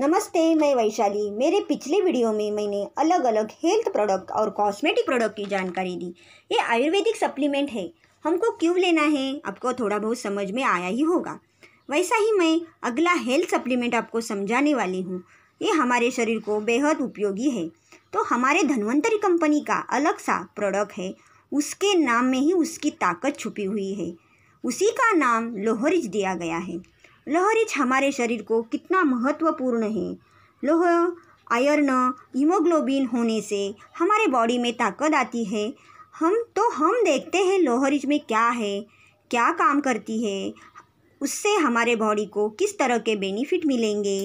नमस्ते मैं वैशाली मेरे पिछले वीडियो में मैंने अलग अलग हेल्थ प्रोडक्ट और कॉस्मेटिक प्रोडक्ट की जानकारी दी ये आयुर्वेदिक सप्लीमेंट है हमको क्यों लेना है आपको थोड़ा बहुत समझ में आया ही होगा वैसा ही मैं अगला हेल्थ सप्लीमेंट आपको समझाने वाली हूँ ये हमारे शरीर को बेहद उपयोगी है तो हमारे धन्वंतरी कंपनी का अलग सा प्रोडक्ट है उसके नाम में ही उसकी ताकत छुपी हुई है उसी का नाम लोहरिज दिया गया है लहरिज हमारे शरीर को कितना महत्वपूर्ण है लोह आयरन हीमोग्लोबिन होने से हमारे बॉडी में ताकत आती है हम तो हम देखते हैं लोहरिज में क्या है क्या काम करती है उससे हमारे बॉडी को किस तरह के बेनिफिट मिलेंगे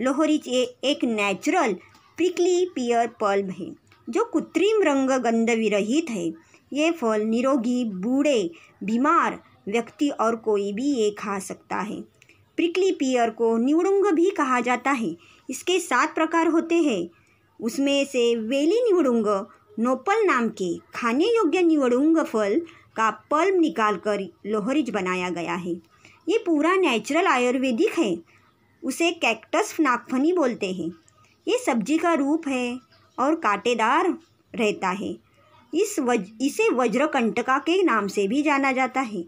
लोहरिज ये एक नेचुरल प्रिकली पियर पल्ब है जो कृत्रिम रंग गंध विरहित है ये फल निरोगी बूढ़े बीमार व्यक्ति और कोई भी ये खा सकता है प्रिकली पियर को न्यूडुंग भी कहा जाता है इसके सात प्रकार होते हैं उसमें से वेली न्यूडुंग नोपल नाम के खाने योग्य न्यूडुंग फल का निकाल निकालकर लोहरिज बनाया गया है ये पूरा नेचुरल आयुर्वेदिक है उसे कैक्टस नागफनी बोलते हैं ये सब्जी का रूप है और कांटेदार रहता है इस वज इसे वज्रकंटका के नाम से भी जाना जाता है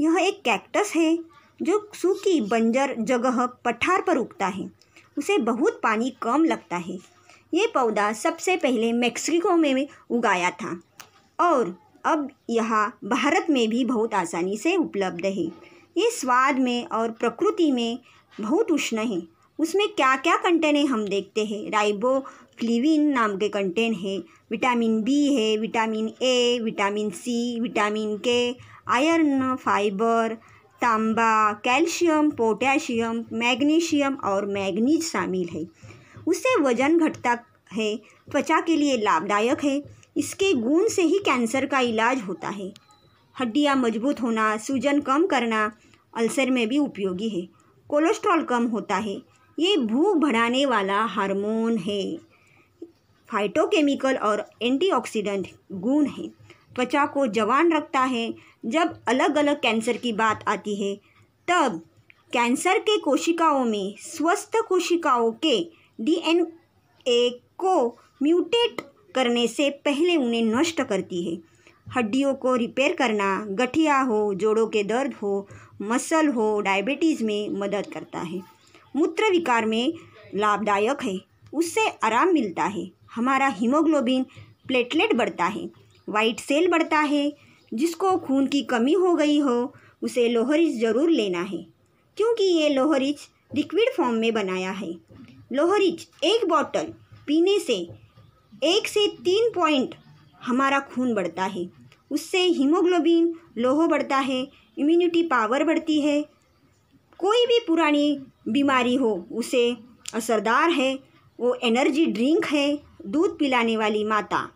यह एक कैक्टस है जो सूखी बंजर जगह पठार पर उगता है उसे बहुत पानी कम लगता है ये पौधा सबसे पहले मेक्सिको में उगाया था और अब यह भारत में भी बहुत आसानी से उपलब्ध है ये स्वाद में और प्रकृति में बहुत उष्ण है उसमें क्या क्या कंटेन है हम देखते हैं राइबो नाम के कंटेन है विटामिन बी है vitamin A vitamin C vitamin K iron fibre तांबा कैल्शियम पोटेशियम मैग्नीशियम और मैग्नीज शामिल है उससे वजन घटता है त्वचा के लिए लाभदायक है इसके गुण से ही कैंसर का इलाज होता है हड्डियाँ मजबूत होना सूजन कम करना अल्सर में भी उपयोगी है कोलेस्ट्रॉल कम होता है ये भूख बढ़ाने वाला हार्मोन है फाइटोकेमिकल और एंटीऑक्सीडेंट गुण है त्वचा को जवान रखता है जब अलग अलग कैंसर की बात आती है तब कैंसर के कोशिकाओं में स्वस्थ कोशिकाओं के डीएनए को म्यूटेट करने से पहले उन्हें नष्ट करती है हड्डियों को रिपेयर करना गठिया हो जोड़ों के दर्द हो मसल हो डायबिटीज़ में मदद करता है मूत्र विकार में लाभदायक है उससे आराम मिलता है हमारा हीमोग्लोबिन प्लेटलेट बढ़ता है वाइट सेल बढ़ता है जिसको खून की कमी हो गई हो उसे लोहरिच ज़रूर लेना है क्योंकि ये लोहरिच लिक्विड फॉर्म में बनाया है लोहरिच एक बॉटल पीने से एक से तीन पॉइंट हमारा खून बढ़ता है उससे हीमोग्लोबिन लोहो बढ़ता है इम्यूनिटी पावर बढ़ती है कोई भी पुरानी बीमारी हो उसे असरदार है वो एनर्जी ड्रिंक है दूध पिलाने वाली माता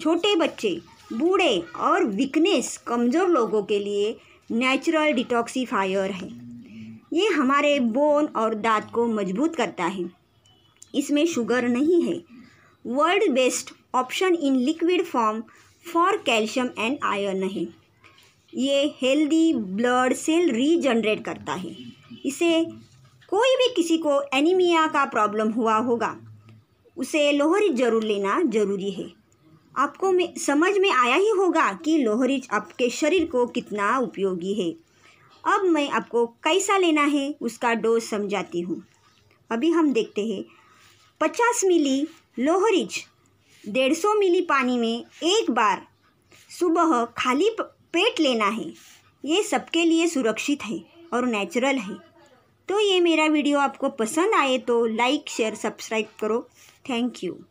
छोटे बच्चे बूढ़े और वीकनेस कमज़ोर लोगों के लिए नेचुरल डिटॉक्सीफायर है ये हमारे बोन और दांत को मजबूत करता है इसमें शुगर नहीं है world best option in liquid form for calcium and iron है ये हेल्दी ब्लड सेल रीजनरेट करता है इसे कोई भी किसी को एनीमिया का प्रॉब्लम हुआ होगा उसे लोहरी जरूर लेना ज़रूरी है आपको में समझ में आया ही होगा कि लोहरिच आपके शरीर को कितना उपयोगी है अब मैं आपको कैसा लेना है उसका डोज समझाती हूँ अभी हम देखते हैं 50 मिली डेढ़ 150 मिली पानी में एक बार सुबह खाली पेट लेना है ये सबके लिए सुरक्षित है और नेचुरल है तो ये मेरा वीडियो आपको पसंद आए तो लाइक शेयर सब्सक्राइब करो थैंक यू